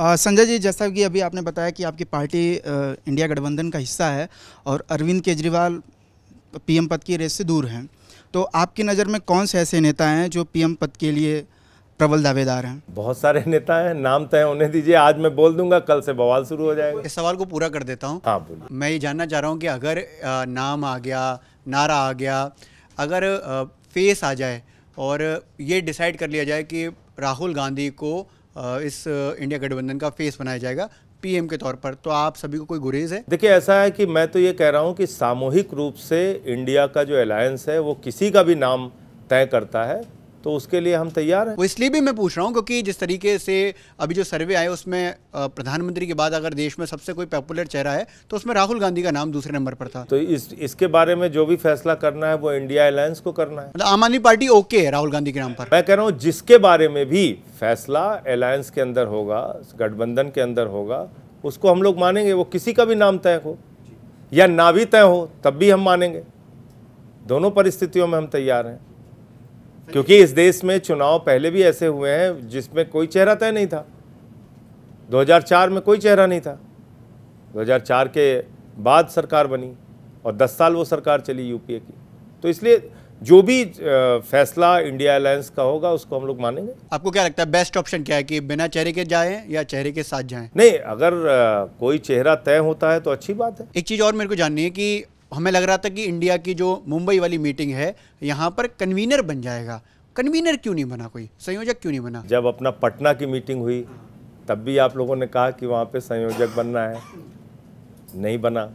संजय जी जैसा कि अभी आपने बताया कि आपकी पार्टी इंडिया गठबंधन का हिस्सा है और अरविंद केजरीवाल पीएम पद की रेस से दूर हैं तो आपकी नज़र में कौन से ऐसे नेता हैं जो पीएम पद के लिए प्रबल दावेदार हैं बहुत सारे नेता हैं नाम तय उन्हें दीजिए आज मैं बोल दूंगा कल से बवाल शुरू हो जाएगा इस सवाल को पूरा कर देता हूँ हाँ बोलिए मैं ये जानना चाह रहा हूँ कि अगर नाम आ गया नारा आ गया अगर फेस आ जाए और ये डिसाइड कर लिया जाए कि राहुल गांधी को इस इंडिया गठबंधन का फेस बनाया जाएगा पीएम के तौर पर तो आप सभी को कोई गुरेज है देखिए ऐसा है कि मैं तो ये कह रहा हूँ कि सामूहिक रूप से इंडिया का जो अलायंस है वो किसी का भी नाम तय करता है तो उसके लिए हम तैयार हैं वो इसलिए भी मैं पूछ रहा हूँ क्योंकि जिस तरीके से अभी जो सर्वे आए उसमें प्रधानमंत्री के बाद अगर देश में सबसे कोई पॉपुलर चेहरा है तो उसमें राहुल गांधी का नाम दूसरे नंबर पर था तो इस इसके बारे में जो भी फैसला करना है वो इंडिया अलायंस को करना है मतलब आम आदमी पार्टी ओके है राहुल गांधी के नाम पर मैं कह रहा हूँ जिसके बारे में भी फैसला अलायंस के अंदर होगा गठबंधन के अंदर होगा उसको हम लोग मानेंगे वो किसी का भी नाम तय हो या ना भी तय हो तब भी हम मानेंगे दोनों परिस्थितियों में हम तैयार हैं क्योंकि इस देश में चुनाव पहले भी ऐसे हुए हैं जिसमें कोई चेहरा तय नहीं था 2004 में कोई चेहरा नहीं था 2004 के बाद सरकार बनी और 10 साल वो सरकार चली यूपीए की तो इसलिए जो भी फैसला इंडिया अलायंस का होगा उसको हम लोग मानेंगे आपको क्या लगता है बेस्ट ऑप्शन क्या है कि बिना चेहरे के जाएं या चेहरे के साथ जाएं नहीं अगर कोई चेहरा तय होता है तो अच्छी बात है एक चीज़ और मेरे को जाननी है कि हमें लग रहा था कि इंडिया की जो मुंबई वाली मीटिंग है यहाँ पर कन्वीनर बन जाएगा कन्वीनर क्यों नहीं बना कोई संयोजक क्यों नहीं बना जब अपना पटना की मीटिंग हुई तब भी आप लोगों ने कहा कि वहाँ पे संयोजक बनना है नहीं बना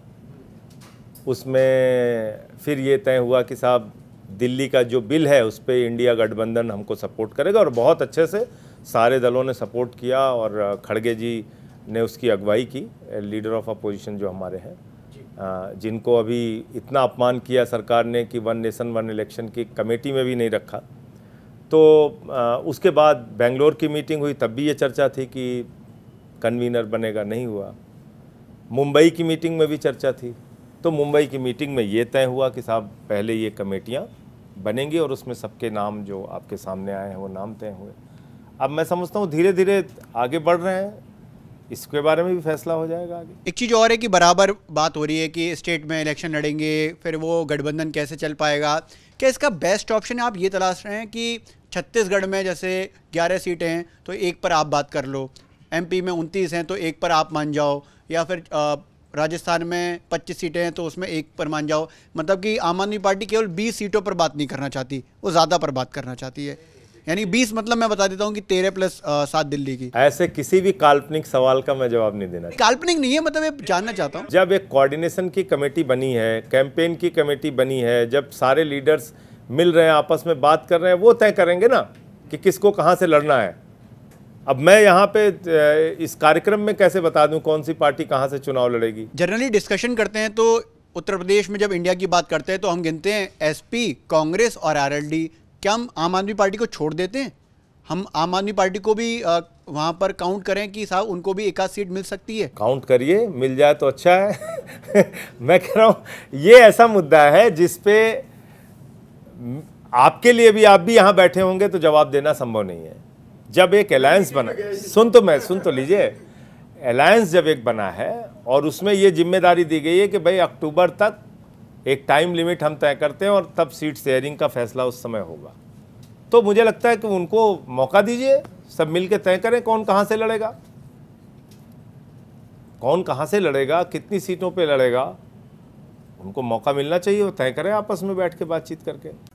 उसमें फिर ये तय हुआ कि साहब दिल्ली का जो बिल है उस पर इंडिया गठबंधन हमको सपोर्ट करेगा और बहुत अच्छे से सारे दलों ने सपोर्ट किया और खड़गे जी ने उसकी अगुवाई की लीडर ऑफ अपोजिशन जो हमारे हैं जिनको अभी इतना अपमान किया सरकार ने कि वन नेशन वन इलेक्शन की कमेटी में भी नहीं रखा तो उसके बाद बेंगलोर की मीटिंग हुई तब भी ये चर्चा थी कि कन्वीनर बनेगा नहीं हुआ मुंबई की मीटिंग में भी चर्चा थी तो मुंबई की मीटिंग में ये तय हुआ कि साहब पहले ये कमेटियाँ बनेंगी और उसमें सबके नाम जो आपके सामने आए हैं वो नाम तय हुए अब मैं समझता हूँ धीरे धीरे आगे बढ़ रहे हैं इसके बारे में भी फैसला हो जाएगा आगे एक चीज़ और है कि बराबर बात हो रही है कि स्टेट में इलेक्शन लड़ेंगे फिर वो गठबंधन कैसे चल पाएगा क्या इसका बेस्ट ऑप्शन आप ये तलाश रहे हैं कि छत्तीसगढ़ में जैसे 11 सीटें हैं तो एक पर आप बात कर लो एमपी में उनतीस हैं तो एक पर आप मान जाओ या फिर राजस्थान में 25 सीटें हैं तो उसमें एक पर मान जाओ मतलब कि आम आदमी पार्टी केवल 20 सीटों पर बात नहीं करना चाहती वो ज़्यादा पर बात करना चाहती है यानी बीस मतलब मैं बता देता हूँ कि तेरह प्लस सात दिल्ली की ऐसे किसी भी काल्पनिक सवाल का मैं जवाब नहीं देना काल्पनिक नहीं है मतलब मैं जानना चाहता हूँ जब एक कोऑर्डिनेशन की कमेटी बनी है कैंपेन की कमेटी बनी है जब सारे लीडर्स मिल रहे हैं आपस में बात कर रहे हैं वो तय करेंगे ना कि किसको कहाँ से लड़ना है अब मैं यहाँ पे इस कार्यक्रम में कैसे बता दूं कौन सी पार्टी कहाँ से चुनाव लड़ेगी जनरली डिस्कशन करते हैं तो उत्तर प्रदेश में जब इंडिया की बात करते हैं तो हम गिनते हैं एसपी कांग्रेस और आरएलडी क्या हम आम आदमी पार्टी को छोड़ देते हैं हम आम आदमी पार्टी को भी वहाँ पर काउंट करें कि साहब उनको भी एक आध सीट मिल सकती है काउंट करिए मिल जाए तो अच्छा है मैं कह रहा हूँ ये ऐसा मुद्दा है जिसपे आपके लिए भी आप भी यहाँ बैठे होंगे तो जवाब देना संभव नहीं है जब एक अलायंस बना सुन तो मैं सुन तो लीजिए अलायंस जब एक बना है और उसमें ये जिम्मेदारी दी गई है कि भाई अक्टूबर तक एक टाइम लिमिट हम तय करते हैं और तब सीट शेयरिंग का फैसला उस समय होगा तो मुझे लगता है कि उनको मौका दीजिए सब मिल के तय करें कौन कहाँ से लड़ेगा कौन कहाँ से लड़ेगा कितनी सीटों पर लड़ेगा उनको मौका मिलना चाहिए वो तय करें आपस में बैठ के बातचीत करके